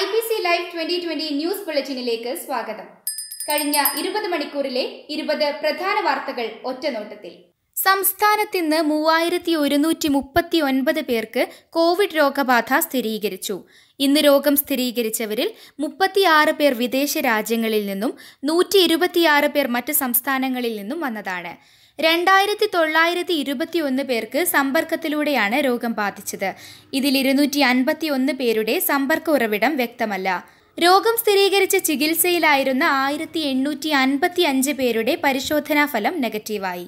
I B C live twenty twenty news ബുള്ളറ്റിനിലേക്ക് സ്വാഗതം കഴിഞ്ഞ ഇരുപത് മണിക്കൂറിലെ ഇരുപത് പ്രധാന വാർത്തകൾ ഒറ്റനോട്ടത്തിൽ സംസ്ഥാനത്ത് ഇന്ന് മൂവായിരത്തി ഒരുന്നൂറ്റി മുപ്പത്തി ഒൻപത് പേർക്ക് കോവിഡ് രോഗബാധ സ്ഥിരീകരിച്ചു ഇന്ന് രോഗം സ്ഥിരീകരിച്ചവരിൽ മുപ്പത്തിയാറ് പേർ വിദേശ രാജ്യങ്ങളിൽ നിന്നും നൂറ്റി ഇരുപത്തിയാറ് പേർ മറ്റ് സംസ്ഥാനങ്ങളിൽ നിന്നും വന്നതാണ് രണ്ടായിരത്തി തൊള്ളായിരത്തി ഇരുപത്തിയൊന്ന് പേർക്ക് സമ്പർക്കത്തിലൂടെയാണ് രോഗം ബാധിച്ചത് ഇതിൽ ഇരുന്നൂറ്റി അൻപത്തിയൊന്ന് പേരുടെ സമ്പർക്ക ഉറവിടം വ്യക്തമല്ല രോഗം സ്ഥിരീകരിച്ച ചികിത്സയിലായിരുന്ന ആയിരത്തി എണ്ണൂറ്റി അൻപത്തി അഞ്ച് പേരുടെ പരിശോധനാ ഫലം നെഗറ്റീവായി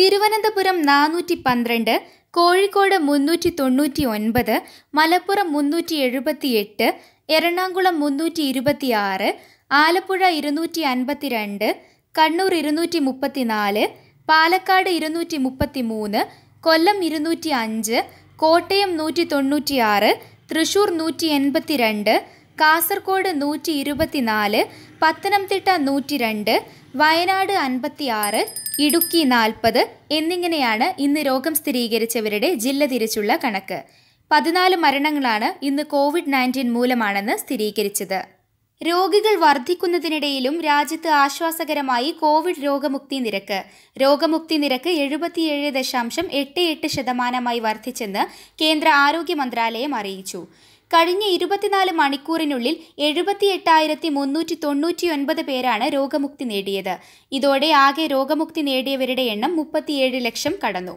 തിരുവനന്തപുരം നാനൂറ്റി പന്ത്രണ്ട് കോഴിക്കോട് മുന്നൂറ്റി തൊണ്ണൂറ്റി ഒൻപത് മലപ്പുറം മുന്നൂറ്റി എഴുപത്തി എട്ട് എറണാകുളം മുന്നൂറ്റി ഇരുപത്തി ആറ് ആലപ്പുഴ ഇരുന്നൂറ്റി അൻപത്തി രണ്ട് കണ്ണൂർ ഇരുന്നൂറ്റി മുപ്പത്തി നാല് പാലക്കാട് ഇരുന്നൂറ്റി മുപ്പത്തി മൂന്ന് കൊല്ലം ഇരുന്നൂറ്റി അഞ്ച് കോട്ടയം നൂറ്റി തൊണ്ണൂറ്റിയാറ് തൃശൂർ നൂറ്റി എൺപത്തി രണ്ട് കാസർഗോഡ് നൂറ്റി ഇരുപത്തി നാല് പത്തനംതിട്ട നൂറ്റി രണ്ട് വയനാട് അൻപത്തി ആറ് ഇടുക്കി നാൽപ്പത് എന്നിങ്ങനെയാണ് ഇന്ന് രോഗം സ്ഥിരീകരിച്ചവരുടെ ജില്ല തിരിച്ചുള്ള കണക്ക് പതിനാല് മരണങ്ങളാണ് ഇന്ന് കോവിഡ് നയൻറ്റീൻ മൂലമാണെന്ന് സ്ഥിരീകരിച്ചത് രോഗികൾ വർദ്ധിക്കുന്നതിനിടയിലും രാജ്യത്ത് ആശ്വാസകരമായി കോവിഡ് രോഗമുക്തി നിരക്ക് രോഗമുക്തി നിരക്ക് എഴുപത്തിയേഴ് ദശാംശം എട്ട് എട്ട് ശതമാനമായി വർദ്ധിച്ചെന്ന് കേന്ദ്ര ആരോഗ്യ മന്ത്രാലയം അറിയിച്ചു കഴിഞ്ഞ ഇരുപത്തിനാല് മണിക്കൂറിനുള്ളിൽ എഴുപത്തി എട്ടായിരത്തി മുന്നൂറ്റി ഒൻപത് പേരാണ് രോഗമുക്തി നേടിയത് ഇതോടെ ആകെ രോഗമുക്തി നേടിയവരുടെ എണ്ണം മുപ്പത്തിയേഴ് ലക്ഷം കടന്നു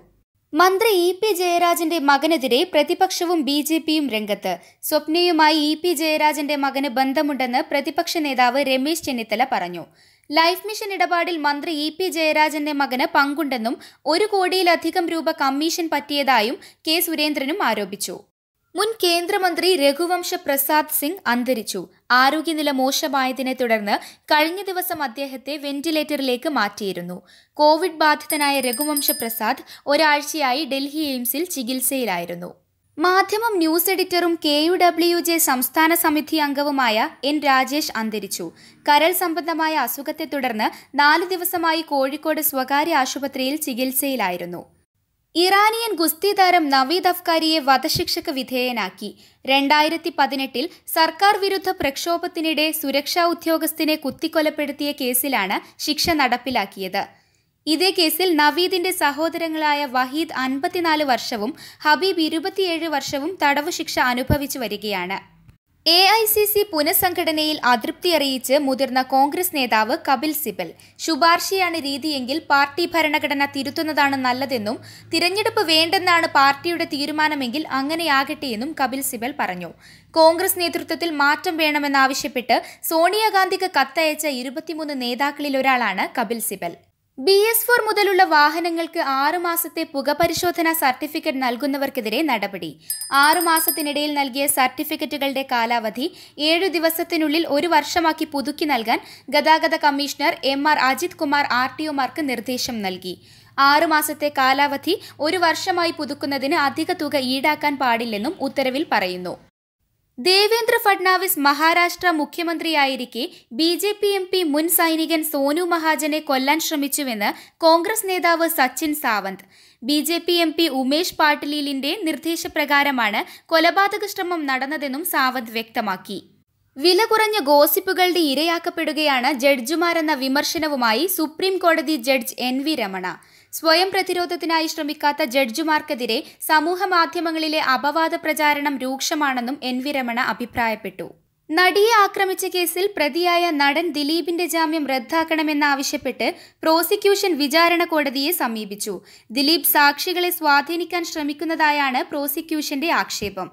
മന്ത്രി ഇ പി ജയരാജന്റെ മകനെതിരെ പ്രതിപക്ഷവും ബി ജെ പിയും രംഗത്ത് സ്വപ്നയുമായി ഇ പി ജയരാജന്റെ മകന് ബന്ധമുണ്ടെന്ന് പ്രതിപക്ഷ നേതാവ് രമേശ് ചെന്നിത്തല പറഞ്ഞു ലൈഫ് മിഷൻ ഇടപാടിൽ മന്ത്രി ഇ പി ജയരാജന്റെ മകന് പങ്കുണ്ടെന്നും ഒരു കോടിയിലധികം രൂപ കമ്മീഷൻ പറ്റിയതായും കെ സുരേന്ദ്രനും ആരോപിച്ചു മുൻ കേന്ദ്രമന്ത്രി രഘുവംശ പ്രസാദ് സിംഗ് അന്തരിച്ചു ആരോഗ്യനില മോശമായതിനെ തുടർന്ന് കഴിഞ്ഞ ദിവസം അദ്ദേഹത്തെ വെന്റിലേറ്ററിലേക്ക് മാറ്റിയിരുന്നു കോവിഡ് ബാധിതനായ രഘുവംശ പ്രസാദ് ഒരാഴ്ചയായി ഡൽഹി എയിംസിൽ ചികിത്സയിലായിരുന്നു മാധ്യമം ന്യൂസ് എഡിറ്ററും കെ യു ഡബ്ല്യു ജെ സംസ്ഥാന സമിതി അംഗവുമായ എൻ രാജേഷ് അന്തരിച്ചു കരൾ സംബന്ധമായ അസുഖത്തെ തുടർന്ന് നാലു ദിവസമായി കോഴിക്കോട് സ്വകാര്യ ആശുപത്രിയിൽ ചികിത്സയിലായിരുന്നു ഇറാനിയൻ ഗുസ്തി താരം നവീദ് അഫ്കാരിയെ വധശിക്ഷയ്ക്ക് വിധേയനാക്കി രണ്ടായിരത്തി പതിനെട്ടിൽ സർക്കാർ വിരുദ്ധ പ്രക്ഷോഭത്തിനിടെ സുരക്ഷാ ഉദ്യോഗസ്ഥനെ കുത്തിക്കൊലപ്പെടുത്തിയ കേസിലാണ് ശിക്ഷ നടപ്പിലാക്കിയത് ഇതേ കേസിൽ നവീദിന്റെ സഹോദരങ്ങളായ വഹീദ് അൻപത്തിനാല് വർഷവും ഹബീബ് ഇരുപത്തിയേഴ് വർഷവും തടവ് ശിക്ഷ അനുഭവിച്ചു വരികയാണ് എ ഐ സി സി പുനഃസംഘടനയിൽ അതൃപ്തി അറിയിച്ച് മുതിർന്ന കോൺഗ്രസ് നേതാവ് കപിൽ സിബൽ ശുപാർശയാണ് രീതിയെങ്കിൽ പാർട്ടി ഭരണഘടന തിരുത്തുന്നതാണ് നല്ലതെന്നും തിരഞ്ഞെടുപ്പ് വേണ്ടെന്നാണ് പാർട്ടിയുടെ തീരുമാനമെങ്കിൽ അങ്ങനെയാകട്ടെയെന്നും കപിൽ സിബൽ പറഞ്ഞു കോൺഗ്രസ് നേതൃത്വത്തിൽ മാറ്റം വേണമെന്നാവശ്യപ്പെട്ട് സോണിയാഗാന്ധിക്ക് കത്തയച്ച ഇരുപത്തിമൂന്ന് നേതാക്കളിലൊരാളാണ് Kapil Sibal B S four മുതലുള്ള വാഹനങ്ങൾക്ക് ആറുമാസത്തെ പുക പരിശോധനാ സർട്ടിഫിക്കറ്റ് നൽകുന്നവർക്കെതിരെ നടപടി ആറുമാസത്തിനിടയിൽ നൽകിയ സർട്ടിഫിക്കറ്റുകളുടെ കാലാവധി ഏഴു ദിവസത്തിനുള്ളിൽ ഒരു വർഷമാക്കി പുതുക്കി നൽകാൻ ഗതാഗത commissioner M R Ajith Kumar R T ഒമാർക്ക് നിർദ്ദേശം നൽകി ആറുമാസത്തെ കാലാവധി ഒരു വർഷമായി പുതുക്കുന്നതിന് അധിക തുക ഈടാക്കാൻ പാടില്ലെന്നും ഉത്തരവിൽ പറയുന്നു ദേവേന്ദ്ര ഫഡ്നാവിസ് മഹാരാഷ്ട്ര മുഖ്യമന്ത്രിയായിരിക്കെ B J P M P മുൻ സൈനികൻ സോനു മഹാജനെ കൊല്ലാൻ ശ്രമിച്ചുവെന്ന് കോൺഗ്രസ് നേതാവ് Sachin Sawant B J P M P Umesh പാട്ടിലീലിന്റെ നിർദ്ദേശപ്രകാരമാണ് കൊലപാതക ശ്രമം നടന്നതെന്നും സാവന്ത് വ്യക്തമാക്കി വില കുറഞ്ഞ ഗോസിപ്പുകളുടെ ഇരയാക്കപ്പെടുകയാണ് ജഡ്ജിമാരെന്ന വിമർശനവുമായി സുപ്രീം കോടതി ജഡ്ജ് എൻ വി രമണ സ്വയം പ്രതിരോധത്തിനായി ശ്രമിക്കാത്ത ജഡ്ജിമാർക്കെതിരെ സമൂഹമാധ്യമങ്ങളിലെ അപവാദ പ്രചാരണം രൂക്ഷമാണെന്നും എൻ വി രമണ അഭിപ്രായപ്പെട്ടു നടിയെ ആക്രമിച്ച കേസിൽ പ്രതിയായ നടൻ ദിലീപിന്റെ ജാമ്യം റദ്ദാക്കണമെന്നാവശ്യപ്പെട്ട് പ്രോസിക്യൂഷൻ വിചാരണ കോടതിയെ സമീപിച്ചു ദിലീപ് സാക്ഷികളെ സ്വാധീനിക്കാൻ ശ്രമിക്കുന്നതായാണ് പ്രോസിക്യൂഷന്റെ ആക്ഷേപം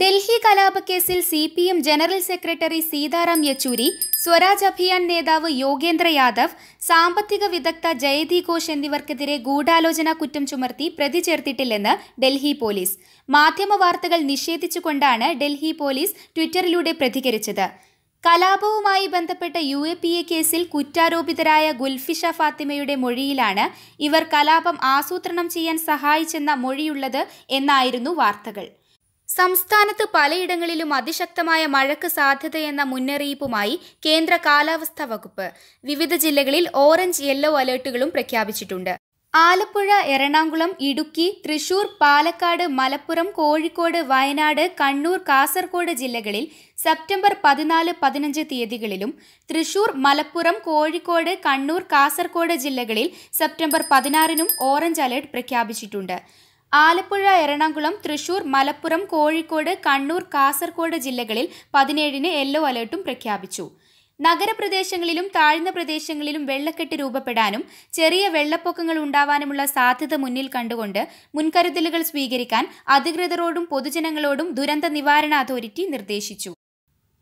ഡൽഹി കലാപക്കേസിൽ C P M general secretary Sitaram Yechury Swaraj Abhiyan നേതാവ് യോഗേന്ദ്ര യാദവ് സാമ്പത്തിക വിദഗ്ധ ജയതി ഘോഷ് എന്നിവർക്കെതിരെ ഗൂഢാലോചന കുറ്റം ചുമർത്തി പ്രതി ചേർത്തിട്ടില്ലെന്ന് ഡൽഹി പോലീസ് മാധ്യമ വാർത്തകൾ നിഷേധിച്ചുകൊണ്ടാണ് ഡൽഹി പോലീസ് ട്വിറ്ററിലൂടെ പ്രതികരിച്ചത് കലാപവുമായി ബന്ധപ്പെട്ട യു എ പി എ കേസിൽ കുറ്റാരോപിതരായ ഗുൽഫിഷ ഫാത്തിമയുടെ മൊഴിയിലാണ് ഇവർ കലാപം ആസൂത്രണം ചെയ്യാൻ സഹായിച്ചെന്ന മൊഴിയുള്ളത് എന്നായിരുന്നു വാർത്തകൾ സംസ്ഥാനത്ത് പലയിടങ്ങളിലും അതിശക്തമായ മഴയ്ക്ക് സാധ്യതയെന്ന മുന്നറിയിപ്പുമായി കേന്ദ്ര കാലാവസ്ഥാ വകുപ്പ് വിവിധ ജില്ലകളിൽ ഓറഞ്ച് യെല്ലോ അലേർട്ടുകളും പ്രഖ്യാപിച്ചിട്ടുണ്ട് ആലപ്പുഴ എറണാകുളം ഇടുക്കി തൃശൂർ പാലക്കാട് മലപ്പുറം കോഴിക്കോട് വയനാട് കണ്ണൂർ കാസർഗോഡ് ജില്ലകളിൽ സെപ്റ്റംബർ പതിനാല് പതിനഞ്ച് തീയതികളിലും തൃശൂർ മലപ്പുറം കോഴിക്കോട് കണ്ണൂർ കാസർഗോഡ് ജില്ലകളിൽ സെപ്റ്റംബർ പതിനാറിനും ഓറഞ്ച് അലേർട്ട് പ്രഖ്യാപിച്ചിട്ടുണ്ട് ആലപ്പുഴ എറണാകുളം തൃശൂർ മലപ്പുറം കോഴിക്കോട് കണ്ണൂർ കാസർഗോഡ് ജില്ലകളിൽ പതിനേഴിന് യെല്ലോ അലേർട്ടും പ്രഖ്യാപിച്ചു നഗരപ്രദേശങ്ങളിലും താഴ്ന്ന പ്രദേശങ്ങളിലും വെള്ളക്കെട്ട് രൂപപ്പെടാനും ചെറിയ വെള്ളപ്പൊക്കങ്ങൾ ഉണ്ടാവാനുമുള്ള സാധ്യത മുന്നിൽ കണ്ടുകൊണ്ട് മുൻകരുതലുകൾ സ്വീകരിക്കാൻ അധികൃതരോടും പൊതുജനങ്ങളോടും ദുരന്ത നിവാരണ അതോറിറ്റി നിർദ്ദേശിച്ചു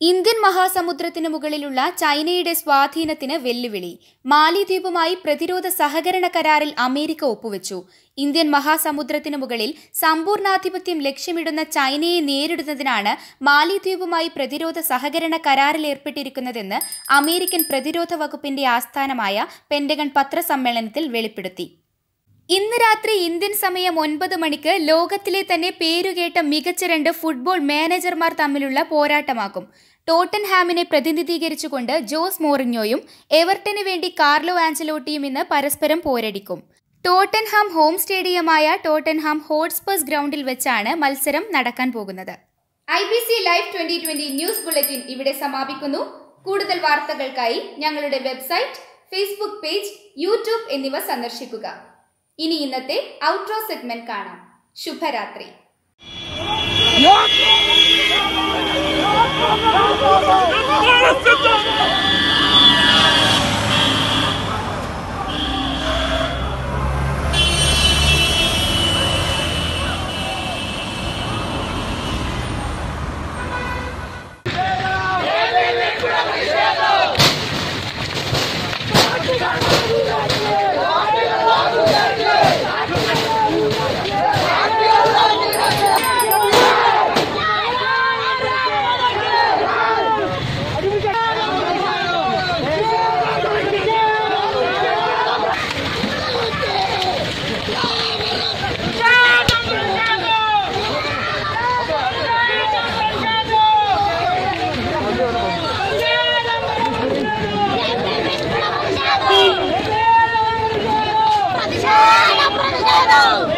ഇന്ത്യൻ മഹാസമുദ്രത്തിന് മുകളിലുള്ള ചൈനയുടെ സ്വാധീനത്തിന് വെല്ലുവിളി മാലിദ്വീപുമായി പ്രതിരോധ സഹകരണ കരാറിൽ അമേരിക്ക ഒപ്പുവെച്ചു ഇന്ത്യൻ മഹാസമുദ്രത്തിന് മുകളിൽ സമ്പൂർണാധിപത്യം ലക്ഷ്യമിടുന്ന ചൈനയെ നേരിടുന്നതിനാണ് മാലിദ്വീപുമായി പ്രതിരോധ സഹകരണ കരാറിൽ ഏർപ്പെട്ടിരിക്കുന്നതെന്ന് അമേരിക്കൻ പ്രതിരോധ വകുപ്പിന്റെ ആസ്ഥാനമായ പെന്റഗൺ പത്രസമ്മേളനത്തിൽ വെളിപ്പെടുത്തി ഇന്ന് രാത്രി ഇന്ത്യൻ സമയം ഒൻപത് മണിക്ക് ലോകത്തിലെ തന്നെ പേരുകേട്ട മികച്ച രണ്ട് ഫുട്ബോൾ മാനേജർമാർ തമ്മിലുള്ള പോരാട്ടമാകും ടോട്ടൻ ഹാമിനെ പ്രതിനിധീകരിച്ചുകൊണ്ട് ജോസ് മോറിഞ്ഞോയും എവർട്ടന് വേണ്ടി കാർലോ ആഞ്ചലോട്ടിയും ഇന്ന് പരസ്പരം പോരടിക്കും ടോട്ടൻഹാം ഹോം സ്റ്റേഡിയമായ ടോട്ടൻഹാം ഹോട്ട്സ്പേഴ്സ് ഗ്രൗണ്ടിൽ വെച്ചാണ് മത്സരം നടക്കാൻ പോകുന്നത് I B C live twenty twenty news bulletin ഇവിടെ സമാപിക്കുന്നു കൂടുതൽ വാർത്തകൾക്കായി ഞങ്ങളുടെ വെബ്സൈറ്റ് ഫേസ്ബുക്ക് പേജ് യൂട്യൂബ് എന്നിവ സന്ദർശിക്കുക ഇനി ഇന്നത്തെ ഔട്ട്രോ സെഗ്മെന്റ് കാണാം ശുഭരാത്രി Oh, Hello!